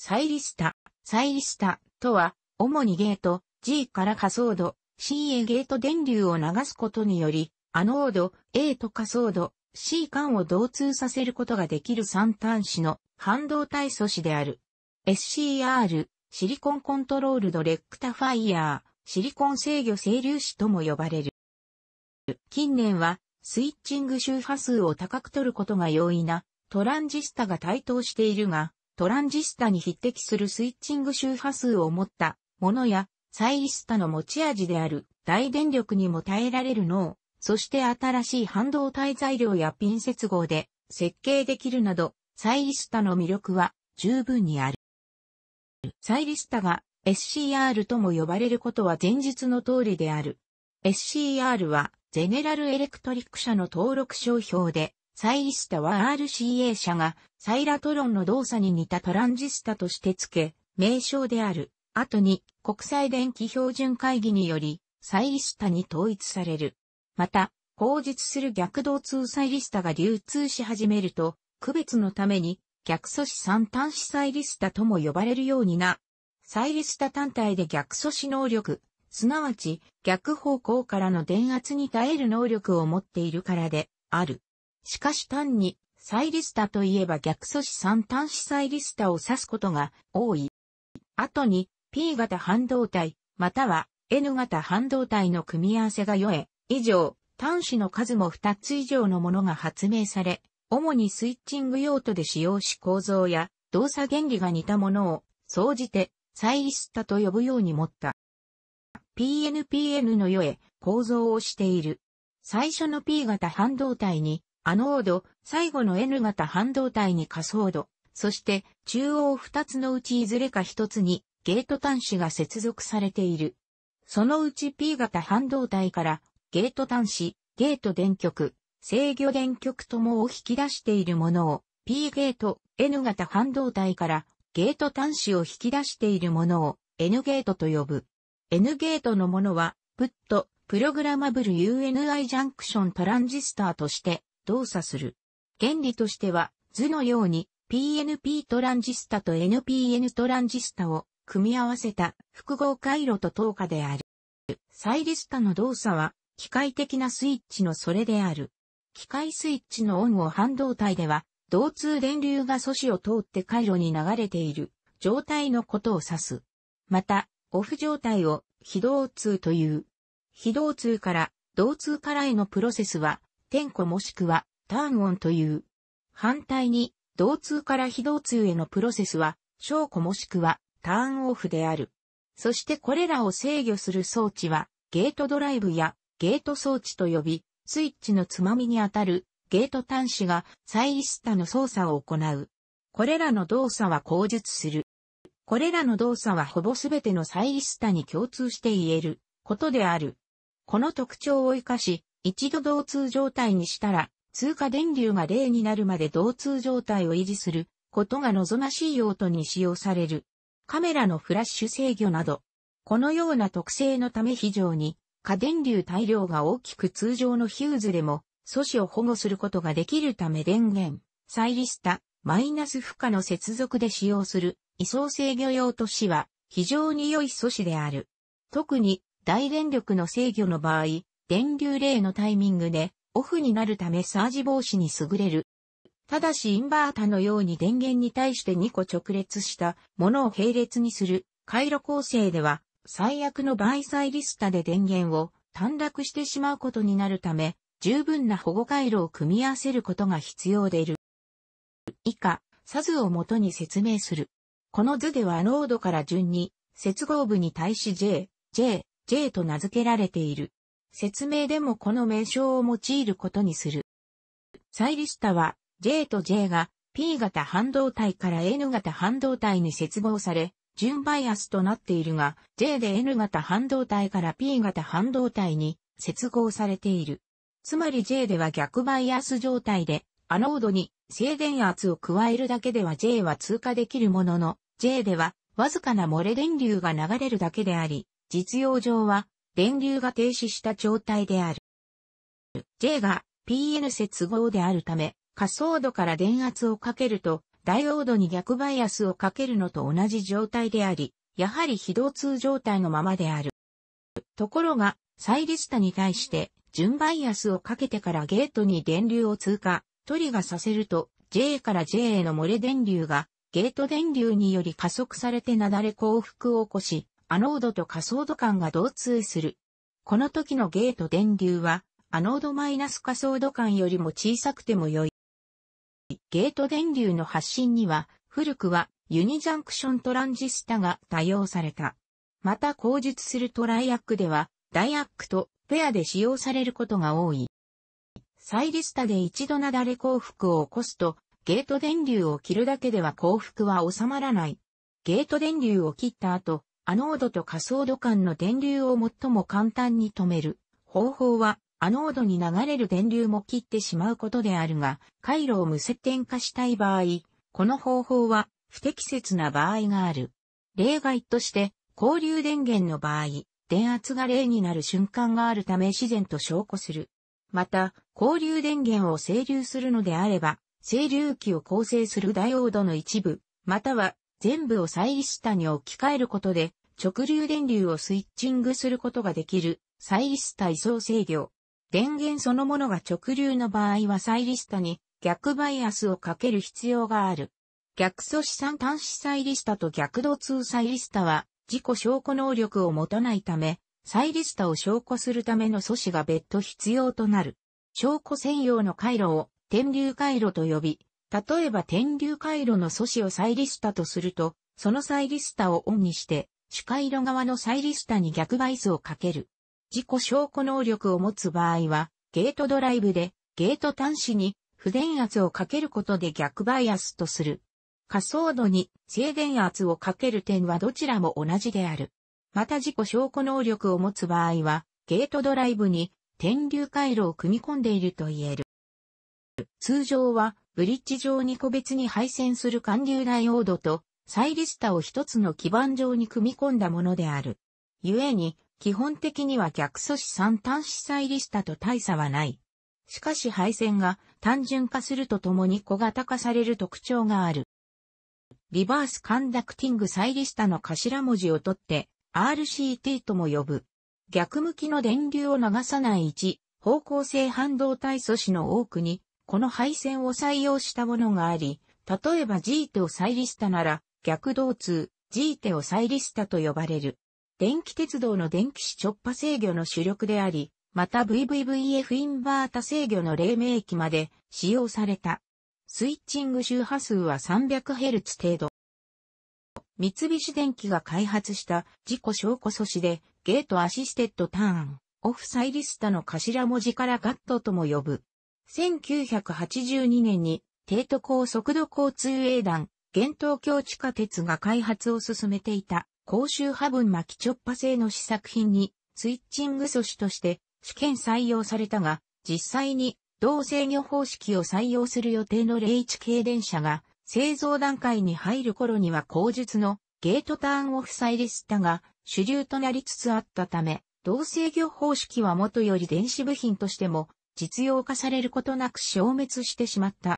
サイリスタ。サイリスタとは、主にゲート G から仮想度 C へゲート電流を流すことにより、アノード A と仮想度 C 間を同通させることができる三端子の半導体素子である。SCR、シリコンコントロールドレックタファイヤー、シリコン制御整粒子とも呼ばれる。近年は、スイッチング周波数を高く取ることが容易なトランジスタが台頭しているが、トランジスタに匹敵するスイッチング周波数を持ったものや、サイリスタの持ち味である大電力にも耐えられる脳、そして新しい半導体材料やピン接合で設計できるなど、サイリスタの魅力は十分にある。サイリスタが SCR とも呼ばれることは前述の通りである。SCR はゼネラルエレクトリック社の登録商標で、サイリスタは RCA 社がサイラトロンの動作に似たトランジスタとして付け、名称である。後に国際電気標準会議によりサイリスタに統一される。また、口述する逆動通サイリスタが流通し始めると、区別のために逆素子三端子サイリスタとも呼ばれるようにな。サイリスタ単体で逆素子能力、すなわち逆方向からの電圧に耐える能力を持っているからである。しかし単に、サイリスタといえば逆素子三端子サイリスタを指すことが多い。後に、P 型半導体、または N 型半導体の組み合わせが良え、以上、端子の数も2つ以上のものが発明され、主にスイッチング用途で使用し構造や動作原理が似たものを、総じて、サイリスタと呼ぶように持った。PNPN の良え、構造をしている。最初の P 型半導体にアノード、最後の N 型半導体に仮想度、そして中央2つのうちいずれか1つにゲート端子が接続されている。そのうち P 型半導体からゲート端子、ゲート電極、制御電極ともを引き出しているものを P ゲート、N 型半導体からゲート端子を引き出しているものを N ゲートと呼ぶ。N ゲートのものは、プット、プログラマブル UNI ジャンクショントランジスターとして動作する。原理としては図のように PNP トランジスタと NPN トランジスタを組み合わせた複合回路と等価である。サイリスタの動作は機械的なスイッチのそれである。機械スイッチのオンを半導体では、導通電流が素子を通って回路に流れている状態のことを指す。また、オフ状態を非導通という。非導通から導通からへのプロセスは点コもしくはターンオンという。反対に、導通から非導通へのプロセスは、小呼もしくはターンオフである。そしてこれらを制御する装置は、ゲートドライブやゲート装置と呼び、スイッチのつまみにあたるゲート端子がサイリスタの操作を行う。これらの動作は口述する。これらの動作はほぼすべてのサイリスタに共通して言えることである。この特徴を活かし、一度導通状態にしたら、通過電流が0になるまで導通状態を維持することが望ましい用途に使用される。カメラのフラッシュ制御など、このような特性のため非常に、過電流大量が大きく通常のヒューズでも、素子を保護することができるため電源、サイリスタ、マイナス負荷の接続で使用する、位相制御用都市は、非常に良い素子である。特に、大電力の制御の場合、電流例のタイミングでオフになるためサージ防止に優れる。ただしインバータのように電源に対して2個直列したものを並列にする回路構成では最悪の場合イリスタで電源を短絡してしまうことになるため十分な保護回路を組み合わせることが必要でいる。以下、サ図をもとに説明する。この図ではノードから順に接合部に対し J、J、J と名付けられている。説明でもこの名称を用いることにする。サイリスタは J と J が P 型半導体から N 型半導体に接合され、純バイアスとなっているが、J で N 型半導体から P 型半導体に接合されている。つまり J では逆バイアス状態で、アノードに静電圧を加えるだけでは J は通過できるものの、J ではわずかな漏れ電流が流れるだけであり、実用上は電流が停止した状態である。J が PN 接合であるため、仮想度から電圧をかけると、ダイオードに逆バイアスをかけるのと同じ状態であり、やはり非導通状態のままである。ところが、サイリスタに対して、順バイアスをかけてからゲートに電流を通過、トリガさせると、J から J への漏れ電流が、ゲート電流により加速されて雪崩れ降伏を起こし、アノードと仮想度ド間が同通する。この時のゲート電流は、アノードマイナス仮想度ド間よりも小さくても良い。ゲート電流の発信には、古くはユニジャンクショントランジスタが多用された。また口述するトライアックでは、ダイアックとペアで使用されることが多い。サイリスタで一度なだれ幸福を起こすと、ゲート電流を切るだけでは幸福は収まらない。ゲート電流を切った後、アノードと仮想度間の電流を最も簡単に止める方法は、アノードに流れる電流も切ってしまうことであるが、回路を無接点化したい場合、この方法は不適切な場合がある。例外として、交流電源の場合、電圧が0になる瞬間があるため自然と証拠する。また、交流電源を整流するのであれば、整流器を構成するダイオードの一部、または全部を再ス下に置き換えることで、直流電流をスイッチングすることができる、再ス下位相制御。電源そのものが直流の場合は再リスタに逆バイアスをかける必要がある。逆素子三端子再リスタと逆度通再リスタは自己証拠能力を持たないため、再リスタを証拠するための素子が別途必要となる。証拠専用の回路を電流回路と呼び、例えば天竜回路の素子を再リスタとすると、その再リスタをオンにして、主回路側の再リスタに逆バイスをかける。自己証拠能力を持つ場合は、ゲートドライブで、ゲート端子に、不電圧をかけることで逆バイアスとする。仮想度に静電圧をかける点はどちらも同じである。また自己証拠能力を持つ場合は、ゲートドライブに、天竜回路を組み込んでいると言える。通常は、ブリッジ上に個別に配線する管流ダイオードと、リスタを一つの基板上に組み込んだものである。故に、基本的には逆素子3端子サイリスタと大差はない。しかし配線が単純化するとともに小型化される特徴がある。リバースカンダクティングサイリスタの頭文字を取って RCT とも呼ぶ。逆向きの電流を流さない位置、方向性半導体素子の多くにこの配線を採用したものがあり、例えばジーテオサイリスタなら逆動通ジーテオサイリスタと呼ばれる。電気鉄道の電気子直波制御の主力であり、また VVVF インバータ制御の黎明期まで使用された。スイッチング周波数は 300Hz 程度。三菱電機が開発した自己証拠素子でゲートアシステッドターンオフサイリスタの頭文字からガットとも呼ぶ1982年に、帝都高速度交通営団、現東京地下鉄が開発を進めていた、高周波分巻きチョッパ製の試作品に、ツイッチング素子として試験採用されたが、実際に同制御方式を採用する予定の01系電車が製造段階に入る頃には後述のゲートターンオフサイリスタが主流となりつつあったため、同制御方式は元より電子部品としても実用化されることなく消滅してしまった。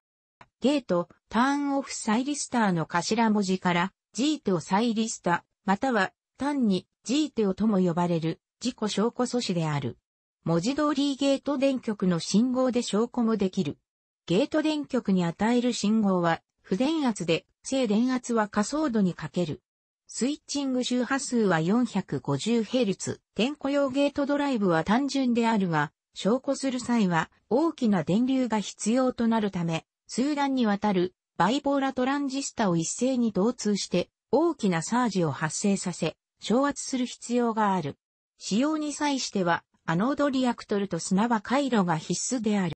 ゲート、ターンオフサイリスターの頭文字から、ジートをサイリスタ、または単にジーテオとも呼ばれる自己証拠素子である。文字通りゲート電極の信号で証拠もできる。ゲート電極に与える信号は不電圧で、正電圧は仮想度にかける。スイッチング周波数は 450Hz。点呼用ゲートドライブは単純であるが、証拠する際は大きな電流が必要となるため、数段にわたるバイポーラトランジスタを一斉に導通して大きなサージを発生させ、昇圧する必要がある。使用に際しては、アノードリアクトルと砂場回路が必須である。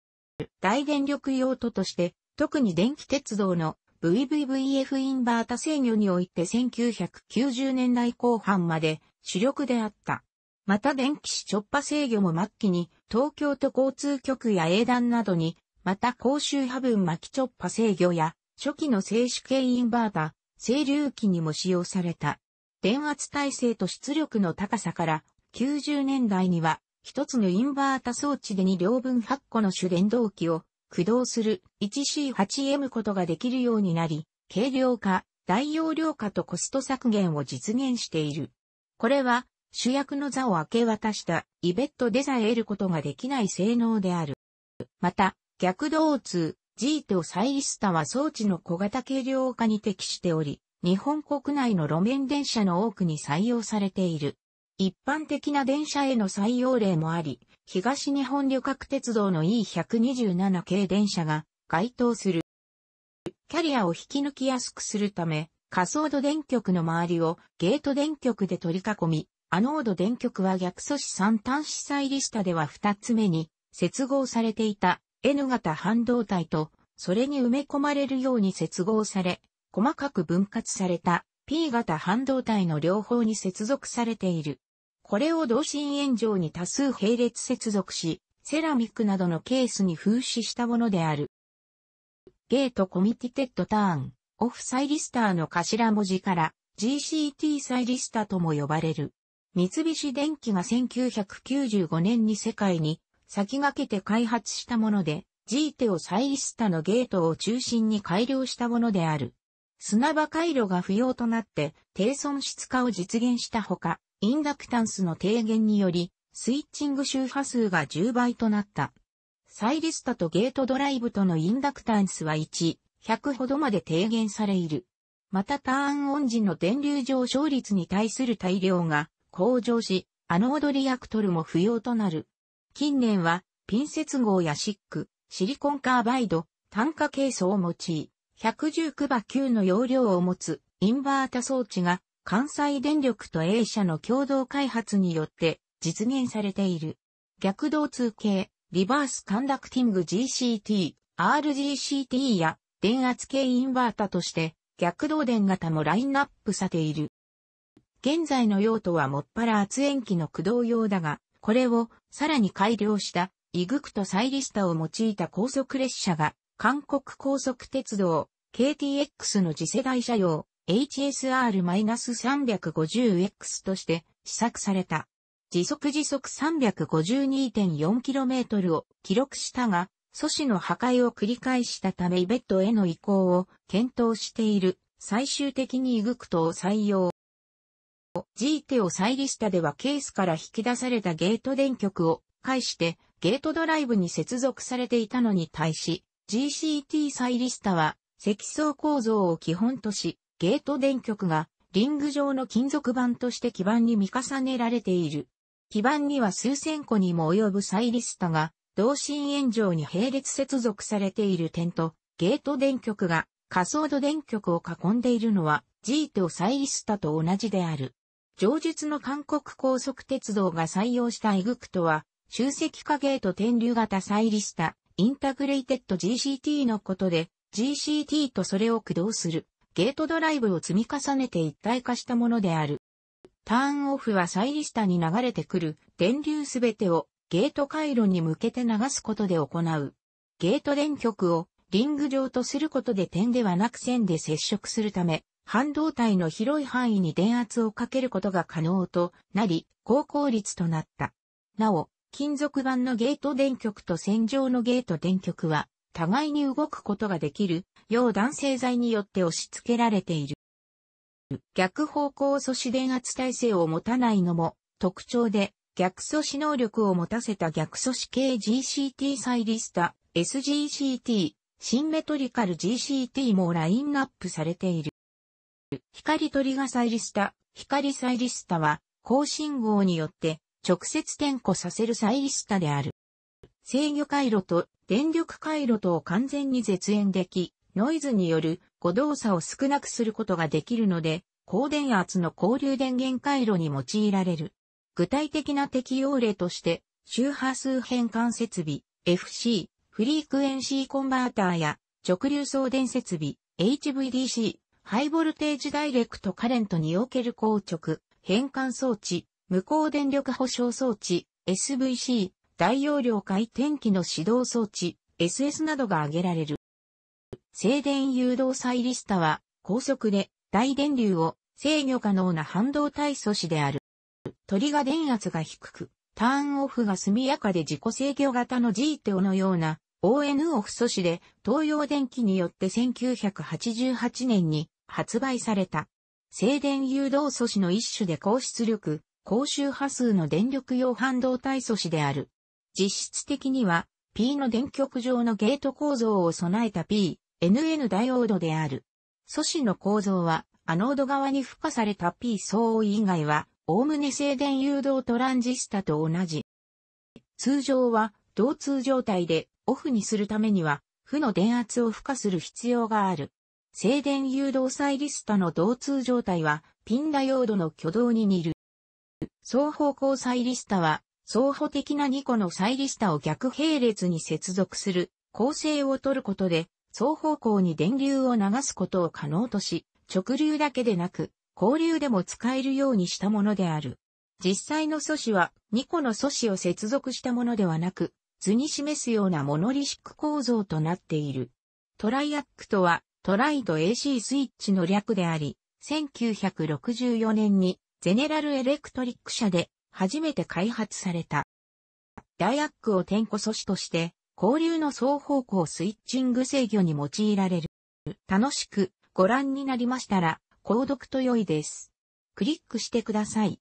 大電力用途として、特に電気鉄道の VVVF インバータ制御において1990年代後半まで主力であった。また電気視直波制御も末期に東京都交通局や英団などに、また公衆波分巻き直波制御や初期の静止系インバータ、整流器にも使用された。電圧耐性と出力の高さから90年代には一つのインバータ装置で2両分8個の主電動機を駆動する 1C8M ことができるようになり、軽量化、大容量化とコスト削減を実現している。これは主役の座を明け渡したイベットでさえ得ることができない性能である。また、逆動通、ジートサイリスタは装置の小型軽量化に適しており、日本国内の路面電車の多くに採用されている。一般的な電車への採用例もあり、東日本旅客鉄道の E127 系電車が該当する。キャリアを引き抜きやすくするため、仮想度電極の周りをゲート電極で取り囲み、アノード電極は逆素子三端子サイリスタでは2つ目に接合されていた N 型半導体とそれに埋め込まれるように接合され、細かく分割された P 型半導体の両方に接続されている。これを同心円状に多数並列接続し、セラミックなどのケースに風刺したものである。ゲートコミティテッドターン、オフサイリスターの頭文字から GCT サイリスタとも呼ばれる。三菱電機が1995年に世界に先駆けて開発したもので、ジーテをサイリスタのゲートを中心に改良したものである。砂場回路が不要となって低損失化を実現したほか、インダクタンスの低減により、スイッチング周波数が10倍となった。サイリスタとゲートドライブとのインダクタンスは1、100ほどまで低減される。またターンオン時の電流上昇率に対する大量が向上し、アノードリアクトルも不要となる。近年は、ピン接合やシック、シリコンカーバイド、単価ケースを用い、119馬9の容量を持つインバータ装置が関西電力と A 社の共同開発によって実現されている。逆導通系、リバースカンダクティング GCT、RGCT や電圧系インバータとして逆導電型もラインナップされている。現在の用途はもっぱら圧延機の駆動用だが、これをさらに改良したイグクトサイリスタを用いた高速列車が、韓国高速鉄道 KTX の次世代車用 HSR-350X として試作された。時速時速 352.4km を記録したが、阻止の破壊を繰り返したためイベットへの移行を検討している。最終的にイグクトを採用。g ジーテサイリスタではケースから引き出されたゲート電極を介してゲートドライブに接続されていたのに対し、GCT サイリスタは積層構造を基本とし、ゲート電極がリング状の金属板として基板に見重ねられている。基板には数千個にも及ぶサイリスタが、同心円状に並列接続されている点と、ゲート電極が仮想度電極を囲んでいるのは、G とサイリスタと同じである。上述の韓国高速鉄道が採用したエグクトは、集積化ゲート天流型サイリスタ、インタグレイテッド GCT のことで、GCT とそれを駆動するゲートドライブを積み重ねて一体化したものである。ターンオフはサイリスタに流れてくる電流すべてをゲート回路に向けて流すことで行う。ゲート電極をリング上とすることで点ではなく線で接触するため、半導体の広い範囲に電圧をかけることが可能となり、高効率となった。なお、金属板のゲート電極と線状のゲート電極は、互いに動くことができる、要弾性剤によって押し付けられている。逆方向素子電圧耐性を持たないのも特徴で、逆素子能力を持たせた逆素子系 GCT サイリスタ、SGCT、シンメトリカル GCT もラインナップされている。光取がサイリスタ、光サイリスタは、高信号によって直接点呼させるサイリスタである。制御回路と電力回路とを完全に絶縁でき、ノイズによる誤動作を少なくすることができるので、高電圧の交流電源回路に用いられる。具体的な適用例として、周波数変換設備、FC、フリークエンシーコンバーターや、直流送電設備、HVDC、ハイボルテージダイレクトカレントにおける硬直、変換装置、無効電力保障装置、SVC、大容量回転機の指導装置、SS などが挙げられる。静電誘導再リスタは、高速で大電流を制御可能な半導体素子である。トリガ電圧が低く、ターンオフが速やかで自己制御型の G テオのような ON オフ素子で東洋電機によって1988年に発売された。静電誘導素子の一種で高出力、高周波数の電力用半導体素子である。実質的には P の電極上のゲート構造を備えた P、NN ダイオードである。素子の構造はアノード側に付加された P 相応以外は、おおむね静電誘導トランジスタと同じ。通常は、導通状態でオフにするためには、負の電圧を付加する必要がある。静電誘導サイリスタの導通状態は、ピンダヨードの挙動に似る。双方向サイリスタは、相補的な2個のサイリスタを逆並列に接続する構成を取ることで、双方向に電流を流すことを可能とし、直流だけでなく、交流でも使えるようにしたものである。実際の素子は2個の素子を接続したものではなく、図に示すようなモノリシック構造となっている。トライアックとはトライド AC スイッチの略であり、1964年にゼネラルエレクトリック社で初めて開発された。ダイアックを点呼素子として、交流の双方向スイッチング制御に用いられる。楽しくご覧になりましたら、購読と良いです。クリックしてください。